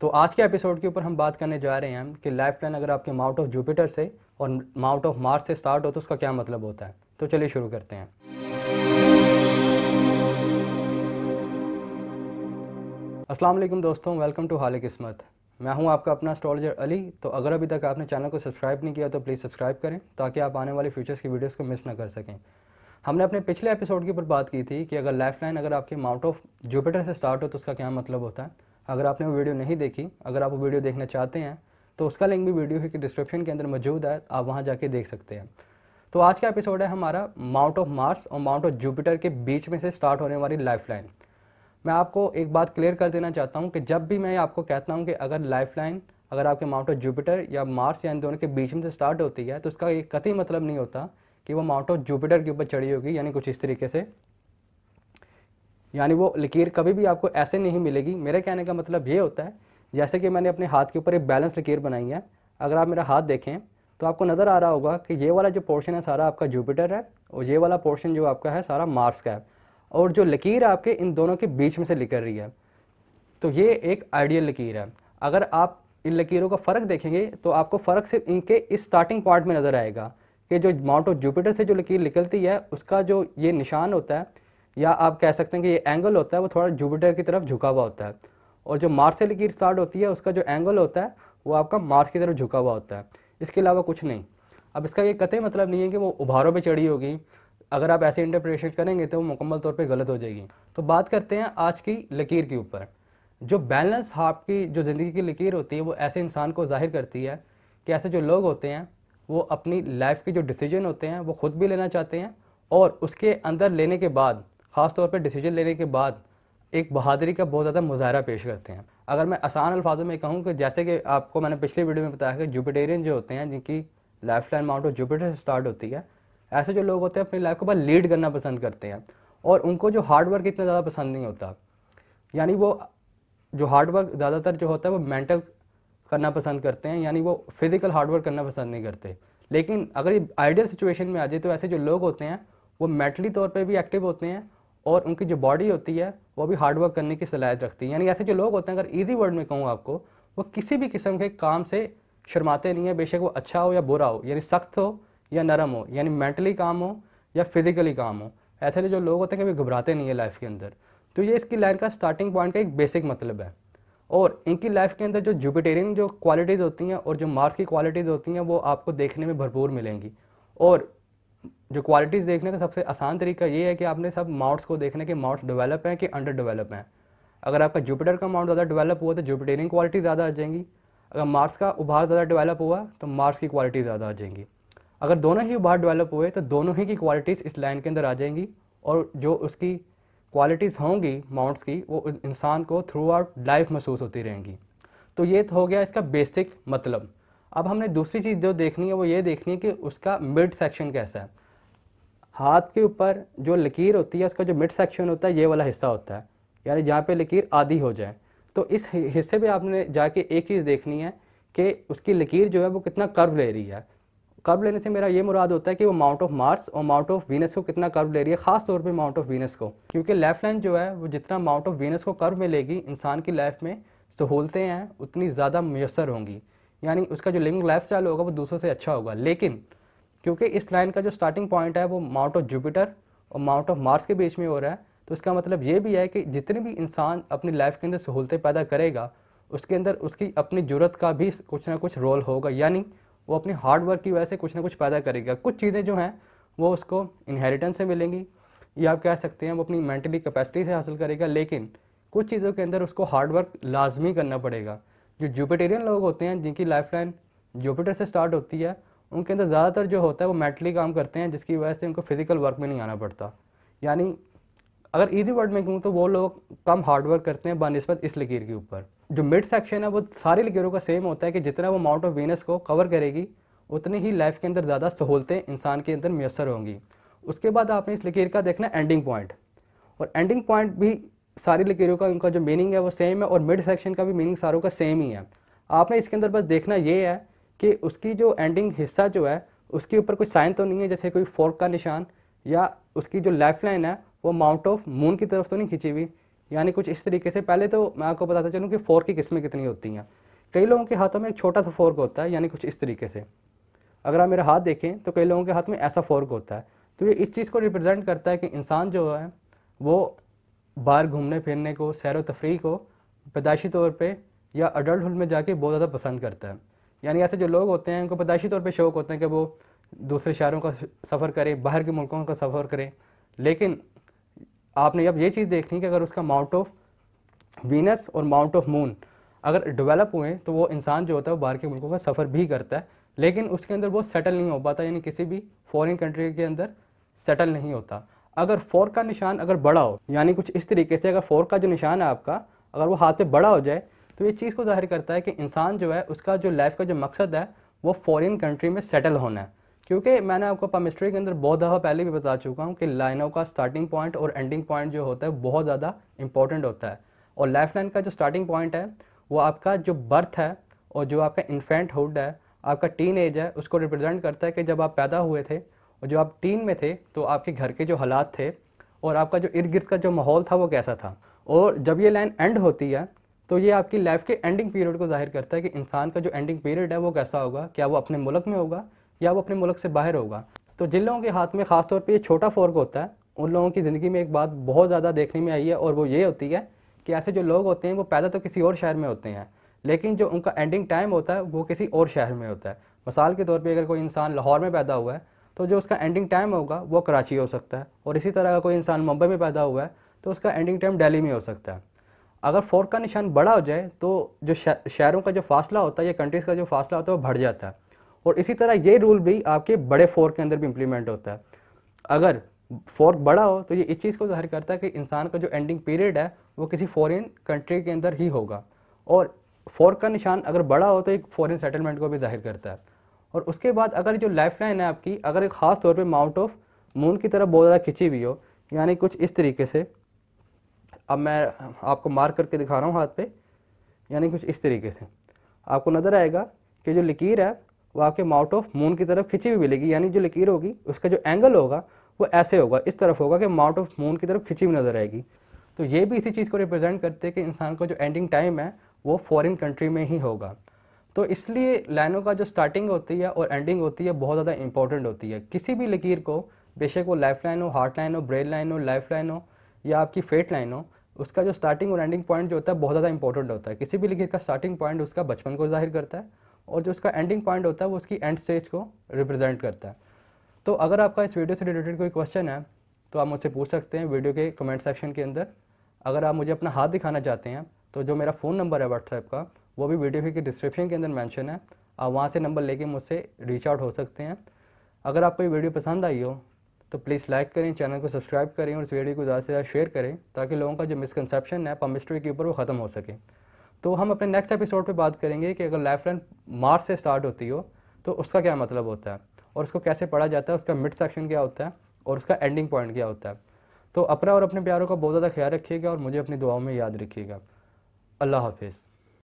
तो आज के एपिसोड के ऊपर हम बात करने जा रहे हैं कि लाइफ प्लान अगर आपके माउंट ऑफ जुपिटर से और माउंट ऑफ मार्स से स्टार्ट हो तो उसका क्या मतलब होता है तो चलिए शुरू करते हैं अस्सलाम वालेकुम दोस्तों वेलकम टू हाल किस्मत मैं हूं आपका अपना स्ट्रॉलॉजर अली तो अगर अभी तक आपने चैनल को सब्सक्राइब नहीं किया तो प्लीज़ सब्सक्राइब करें ताकि आप आने वाले फ्यूचर्स की वीडियोस को मिस ना कर सकें हमने अपने पिछले एपिसोड के ऊपर बात की थी कि अगर लाइफ लाइन अगर आपके माउंट ऑफ जुपिटर से स्टार्ट हो तो उसका क्या मतलब होता है अगर आपने वो वीडियो नहीं देखी अगर आप वो वीडियो देखना चाहते हैं तो उसका लिंक भी वीडियो के डिस्क्रिप्शन के अंदर मौजूद है आप वहाँ जाके देख सकते हैं तो आज का एपिसोड है हमारा माउंट ऑफ मार्स और माउंट ऑफ जुपिटर के बीच में से स्टार्ट होने वाली लाइफ लाइन मैं आपको एक बात क्लियर कर देना चाहता हूँ कि जब भी मैं आपको कहता हूँ कि अगर लाइफ लाइन अगर आपके माउंट ऑफ जुपिटर या मार्स या इन दोनों के बीच में से स्टार्ट होती है तो उसका एक कतई मतलब नहीं होता कि वो माउंट ऑफ जुपिटर के ऊपर चढ़ी होगी यानी कुछ इस तरीके से यानी वो लकीर कभी भी आपको ऐसे नहीं मिलेगी मेरे कहने का मतलब ये होता है जैसे कि मैंने अपने हाथ के ऊपर एक बैलेंस लकीर बनाई है अगर आप मेरा हाथ देखें तो आपको नज़र आ रहा होगा कि ये वाला जो पोर्शन है सारा आपका जुपिटर है और ये वाला पोर्शन जो आपका है सारा मार्स का है और जो लकीर आपके इन दोनों के बीच में से निकल रही है तो ये एक आइडियल लकीर है अगर आप इन लकीरों का फ़र्क देखेंगे तो आपको फ़र्क सिर्फ इनके इस स्टार्टिंग पार्ट में नज़र आएगा कि जो माउंट ऑफ जुपिटर से जो लकीर निकलती है उसका जो ये निशान होता है या आप कह सकते हैं कि ये एंगल होता है वो थोड़ा जुपिटर की तरफ झुका हुआ होता है और जो मार्स से की स्टार्ट होती है उसका जो एंगल होता है वो आपका मार्स की तरफ झुका हुआ होता है इसके अलावा कुछ नहीं अब इसका ये कतई मतलब नहीं है कि वो उभारों पर चढ़ी होगी अगर आप ऐसे इंटरप्रिटेशन करेंगे तो वो मुकम्मल तौर पर गलत हो जाएगी तो बात करते हैं आज की लकीर के ऊपर जो बैलेंस हाफ की जो ज़िंदगी की लकीर होती है वो ऐसे इंसान को जाहिर करती है कि ऐसे जो लोग होते हैं वो अपनी लाइफ के जो डिसीजन होते हैं वो खुद भी लेना चाहते हैं और उसके अंदर लेने के बाद ख़ास तौर पर डिसीजन लेने के बाद एक बहादरी का बहुत ज़्यादा मुजाहरा पेश करते हैं अगर मैं आसान अल्फाजों में कहूँ कि जैसे कि आपको मैंने पिछले वीडियो में बताया कि जुपिटेरियन जो होते हैं जिनकी life line mount of Jupiter से स्टार्ट होती है ऐसे जो लोग होते हैं अपनी लाइफ को बस लीड करना पसंद करते हैं और उनको जो हार्डवर्क इतना ज़्यादा पसंद नहीं होता यानी वो जो हार्डवर्क ज़्यादातर जो होता है वो मेंटल करना पसंद करते हैं यानी वो फिज़िकल हार्डवर्क करना पसंद नहीं करते लेकिन अगर ये आइडियल सिचुएशन में आ जाए तो ऐसे जो लोग होते हैं वो मेंटली तौर पर भी एक्टिव होते हैं और उनकी जो बॉडी होती है वो भी हार्डवर्क करने की सलाहियत रखती है यानी ऐसे जो लोग होते हैं अगर ईजी वर्ड में कहूँ आपको वो किसी भी किस्म के काम से शर्माते नहीं है बेशक वो अच्छा हो या बुरा हो यानी सख्त हो या नरम हो यानी मेंटली काम हो या फिज़िकली काम हो ऐसे जो लोग होते हैं कभी घबराते नहीं है लाइफ के अंदर तो ये इसकी लाइन का स्टार्टिंग पॉइंट का एक बेसिक मतलब है और इनकी लाइफ के अंदर जो जुपिटेरियन जो क्वालिटीज़ होती हैं और जो मार्स की क्वालिटीज़ होती हैं वो आपको देखने में भरपूर मिलेंगी और जो क्वालिटीज़ देखने का सबसे आसान तरीका ये है कि आपने सब माउंट्स को देखने के माउंट्स डेवलप हैं कि अंडर डेवलप हैं अगर आपका जुपिटर का माउंट ज़्यादा डेवलप हुआ तो जुपिटेरिंग क्वालिटी ज़्यादा आ जाएंगी अगर मार्स का उभार ज़्यादा डेवलप हुआ तो मार्स की क्वालिटी ज़्यादा आ जाएंगी अगर दोनों ही उभार डेवलप हुए तो दोनों ही की क्वालिटीज़ इस लाइन के अंदर आ जाएंगी और जो उसकी क्वालिटीज़ होंगी माउंट्स की वो इंसान को थ्रू आउट लाइफ महसूस होती रहेंगी तो ये हो गया इसका बेसिक मतलब अब हमने दूसरी चीज़ जो देखनी है वो ये देखनी है कि उसका मिड सेक्शन कैसा है हाथ के ऊपर जो लकीर होती है उसका जो मिड सेक्शन होता है ये वाला हिस्सा होता है यानी जहाँ पे लकीर आधी हो जाए तो इस हिस्से पे आपने जाके एक चीज़ देखनी है कि उसकी लकीर जो है वो कितना कर्व ले रही है कर्व लेने से मेरा ये मुराद होता है कि वो माउंट ऑफ मार्स और माउंट ऑफ वीनस को कितना कर्व ले रही है खास तौर पर माउंट ऑफ वीनस को क्योंकि लेफ्ट लाइन जो है वो जितना माउंट ऑफ वीनस को कर्व में लेगी इंसान की लाइफ में सहूलतें हैं उतनी ज़्यादा मैसर होंगी यानी उसका जो लिविंग लाइफ स्टाइल होगा वो दूसरों से अच्छा होगा लेकिन क्योंकि इस लाइन का जो स्टार्टिंग पॉइंट है वो माउंट ऑफ जुपिटर और माउंट ऑफ मार्स के बीच में हो रहा है तो इसका मतलब ये भी है कि जितने भी इंसान अपनी लाइफ के अंदर सहूलतें पैदा करेगा उसके अंदर उसकी अपनी जरूरत का भी कुछ ना कुछ रोल होगा यानी वो अपने हार्ड वर्क की वजह से कुछ ना कुछ पैदा करेगा कुछ चीज़ें जो हैं वो उसको इनहेरिटेंस से मिलेंगी या आप कह सकते हैं वो अपनी मेंटली कैपेसिटी से हासिल करेगा लेकिन कुछ चीज़ों के अंदर उसको हार्ड वर्क लाजमी करना पड़ेगा जो जुपिटेरियन लोग होते हैं जिनकी लाइफ लाइन जुपिटर से स्टार्ट होती है उनके अंदर ज़्यादातर जो होता है वो मेटली काम करते हैं जिसकी वजह से उनको फिज़िकल वर्क में नहीं आना पड़ता यानी अगर ईजी वर्ड में कहूँ तो वो लोग कम हार्ड वर्क करते हैं बनस्बत इस लकीर के ऊपर जो मिड सेक्शन है वो सारी लकीरों का सेम होता है कि जितना वो माउंट ऑफ वीनस को कवर करेगी उतनी ही लाइफ के अंदर ज़्यादा सहूलतें इंसान के अंदर मैसर होंगी उसके बाद आपने इस लकीर का देखना एंडिंग पॉइंट और एंडिंग पॉइंट भी सारी लकीरों का उनका जो मीनिंग है वो सेम है और मिड सेक्शन का भी मीनिंग सारों का सेम ही है आपने इसके अंदर बस देखना ये है कि उसकी जो एंडिंग हिस्सा जो है उसके ऊपर कोई साइन तो नहीं है जैसे कोई फोर्क का निशान या उसकी जो लाइफ लाइन है वो माउंट ऑफ मून की तरफ तो नहीं खींची हुई यानी कुछ इस तरीके से पहले तो मैं आपको बताता चलूँ कि फोर्क की किस्में कितनी होती हैं कई लोगों के हाथों में एक छोटा सा फोर्क होता है यानी कुछ इस तरीके से अगर आप मेरा हाथ देखें तो कई लोगों के हाथ में ऐसा फोर्क होता है तो ये इस चीज़ को रिप्रेजेंट करता है कि इंसान जो है वो बाहर घूमने फिरने को सैर तफरी को पैदाइशी तौर पर या अडल्टुड में जाके बहुत ज़्यादा पसंद करता है यानी ऐसे जो लोग होते हैं उनको पैदाशी तौर पर शौक होते हैं कि वो दूसरे शहरों का सफ़र करें बाहर के मुल्कों का सफ़र करें लेकिन आपने अब ये चीज़ देखनी कि अगर उसका माउंट ऑफ वीनस और माउंट ऑफ मून अगर डेवलप हुए तो वो इंसान जो होता है वो बाहर के मुल्कों का सफ़र भी करता है लेकिन उसके अंदर वो सेटल नहीं हो पाता यानी किसी भी फॉरेन कंट्री के अंदर सेटल नहीं होता अगर फोर का निशान अगर बड़ा हो यानी कुछ इस तरीके से अगर फोर का जो निशान है आपका अगर वो हाथ पे बड़ा हो जाए तो ये चीज़ को जाहिर करता है कि इंसान जो है उसका जो लाइफ का जो मकसद है वो फॉरेन कंट्री में सेटल होना है क्योंकि मैंने आपको पमिस्ट्री के अंदर बहुत दफ़ा पहले भी बता चुका हूँ कि लाइनों का स्टार्टिंग पॉइंट और एंडिंग पॉइंट जो होता है बहुत ज़्यादा इंपॉर्टेंट होता है और लाइफ लाइन का जो स्टार्टिंग पॉइंट है वो आपका जो बर्थ है और जो आपका इन्फेंट हुड है आपका टीन एज है उसको रिप्रेजेंट करता है कि जब आप पैदा हुए थे और जो आप टीन में थे तो आपके घर के जो हालात थे और आपका जो इर्द गिर्द का जो माहौल था वो कैसा था और जब ये लाइन एंड होती है तो ये आपकी लाइफ के एंडिंग पीरियड को जाहिर करता है कि इंसान का जो एंडिंग पीरियड है वो कैसा होगा क्या वो अपने मुल्क में होगा या वो अपने मुल्क से बाहर होगा तो जिन लोगों के हाथ में ख़ासतौर पर ये छोटा फ़ोर्क होता है उन लोगों की ज़िंदगी में एक बात बहुत ज़्यादा देखने में आई है और वो ये होती है कि ऐसे जो लोग होते हैं वो पैदा तो किसी और शहर में होते हैं लेकिन जो उनका एंडिंग टाइम होता है वो किसी और शहर में होता है मिसाल के तौर पर अगर कोई इंसान लाहौर में पैदा हुआ है तो जो उसका एंडिंग टाइम होगा वो कराची हो सकता है और इसी तरह का कोई इंसान मुंबई में पैदा हुआ है तो उसका एंडिंग टाइम दिल्ली में हो सकता है अगर फोर्क का निशान बड़ा हो जाए तो जो शहरों का जो फासला होता है या कंट्रीज़ का जो फासला होता है वो बढ़ जाता है और इसी तरह ये रूल भी आपके बड़े फोर्क के अंदर भी इम्प्लीमेंट होता है अगर फोर्क बड़ा हो तो ये इस चीज़ को जाहिर करता है कि इंसान का जो एंडिंग पीरियड है वो किसी फॉरेन कंट्री के अंदर ही होगा और फोर्क का निशान अगर बड़ा हो तो एक फॉरेन सेटलमेंट को भी जाहिर करता है और उसके बाद अगर जो लाइफ लाइन है आपकी अगर एक ख़ास तौर पर माउंट ऑफ मून की तरफ बहुत ज़्यादा खिंची हुई हो यानी कुछ इस तरीके से अब मैं आपको मार्क करके दिखा रहा हूँ हाथ पे यानी कुछ इस तरीके से आपको नज़र आएगा कि जो लकीर है वो आपके माउट ऑफ मून की तरफ खिंची हुई मिलेगी यानी जो लकीर होगी उसका जो एंगल होगा वो ऐसे होगा इस तरफ होगा कि माउट ऑफ मून की तरफ खिंची हुई नज़र आएगी तो ये भी इसी चीज़ को रिप्रेजेंट करते हैं कि इंसान का जो एंडिंग टाइम है वो फॉरेन कंट्री में ही होगा तो इसलिए लाइनों का जो स्टार्टिंग होती है और एंडिंग होती है बहुत ज़्यादा इंपॉर्टेंट होती है किसी भी लकीर को बेशक वो लाइफ लाइन हो हार्ट लाइन हो ब्रेन लाइन हो लाइफ लाइन हो या आपकी फेट लाइन हो उसका जो स्टार्टिंग और एंडिंग पॉइंट जो होता है बहुत ज़्यादा इंपॉर्टेंट होता है किसी भी लिखित का स्टार्टिंग पॉइंट उसका बचपन को जाहिर करता है और जो उसका एंडिंग पॉइंट होता है वो उसकी एंड स्टेज को रिप्रेजेंट करता है तो अगर आपका इस वीडियो से रिलेटेड कोई क्वेश्चन है तो आप मुझसे पूछ सकते हैं वीडियो के कमेंट सेक्शन के अंदर अगर आप मुझे अपना हाथ दिखाना चाहते हैं तो जो मेरा फ़ोन नंबर है व्हाट्सएप का वो भी वीडियो के डिस्क्रिप्शन के अंदर मैंशन है आप वहाँ से नंबर लेके मुझसे रीच आउट हो सकते हैं अगर आपको ये वीडियो पसंद आई हो तो प्लीज़ लाइक करें चैनल को सब्सक्राइब करें और इस वीडियो को ज़्यादा से ज़्यादा शेयर करें ताकि लोगों का जो मिसकनसेप्शन है पमिस्ट्री के ऊपर वो ख़त्म हो सके तो हम अपने नेक्स्ट एपिसोड पर बात करेंगे कि अगर लाइफ लाइन मार्च से स्टार्ट होती हो तो उसका क्या मतलब होता है और उसको कैसे पढ़ा जाता है उसका मिड सेक्शन क्या होता है और उसका एंडिंग पॉइंट क्या होता है तो अपना और अपने प्यारों का बहुत ज़्यादा ख्याल रखिएगा और मुझे अपनी दुआओं में याद रखिएगा अल्लाह हाफिज़